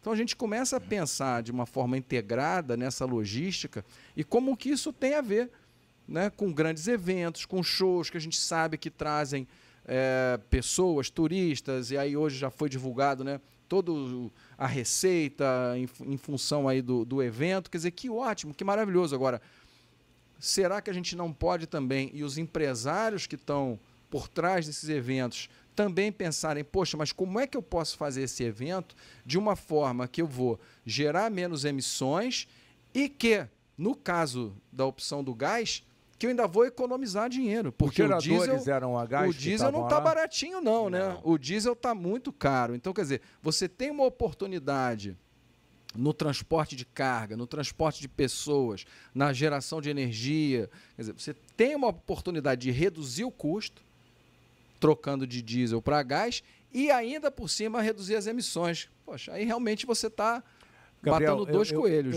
Então a gente começa a pensar de uma forma integrada nessa logística e como que isso tem a ver né, com grandes eventos, com shows que a gente sabe que trazem é, pessoas, turistas, e aí hoje já foi divulgado né, toda a receita em, em função aí do, do evento. Quer dizer, que ótimo, que maravilhoso. Agora, será que a gente não pode também, e os empresários que estão por trás desses eventos também pensarem, poxa, mas como é que eu posso fazer esse evento de uma forma que eu vou gerar menos emissões e que, no caso da opção do gás, que eu ainda vou economizar dinheiro. Porque o diesel, eram a gás o diesel não está tá baratinho, não, né? Não. O diesel está muito caro. Então, quer dizer, você tem uma oportunidade no transporte de carga, no transporte de pessoas, na geração de energia. Quer dizer, você tem uma oportunidade de reduzir o custo trocando de diesel para gás e ainda por cima reduzir as emissões. Poxa, aí realmente você está matando dois eu, coelhos. Eu,